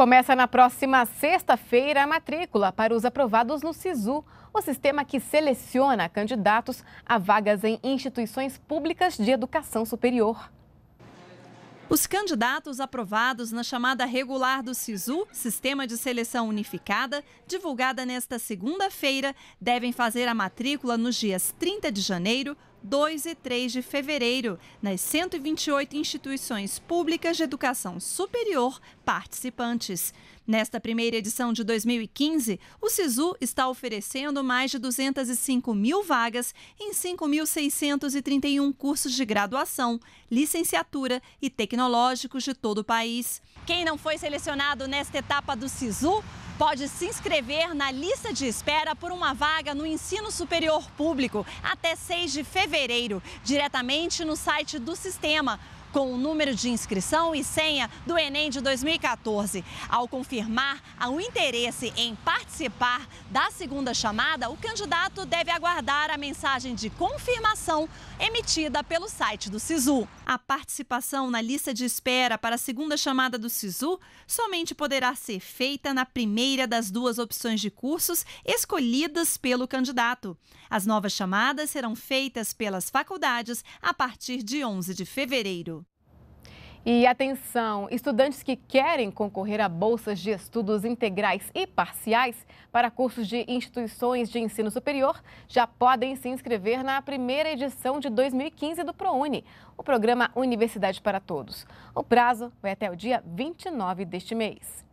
Começa na próxima sexta-feira a matrícula para os aprovados no SISU, o sistema que seleciona candidatos a vagas em instituições públicas de educação superior. Os candidatos aprovados na chamada regular do SISU, Sistema de Seleção Unificada, divulgada nesta segunda-feira, devem fazer a matrícula nos dias 30 de janeiro, 2 e 3 de fevereiro nas 128 instituições públicas de educação superior participantes. Nesta primeira edição de 2015, o SISU está oferecendo mais de 205 mil vagas em 5.631 cursos de graduação, licenciatura e tecnológicos de todo o país. Quem não foi selecionado nesta etapa do SISU pode se inscrever na lista de espera por uma vaga no ensino superior público até 6 de fevereiro, diretamente no site do sistema com o número de inscrição e senha do Enem de 2014. Ao confirmar o interesse em participar da segunda chamada, o candidato deve aguardar a mensagem de confirmação emitida pelo site do SISU. A participação na lista de espera para a segunda chamada do SISU somente poderá ser feita na primeira das duas opções de cursos escolhidas pelo candidato. As novas chamadas serão feitas pelas faculdades a partir de 11 de fevereiro. E atenção, estudantes que querem concorrer a bolsas de estudos integrais e parciais para cursos de instituições de ensino superior já podem se inscrever na primeira edição de 2015 do ProUni, o programa Universidade para Todos. O prazo vai até o dia 29 deste mês.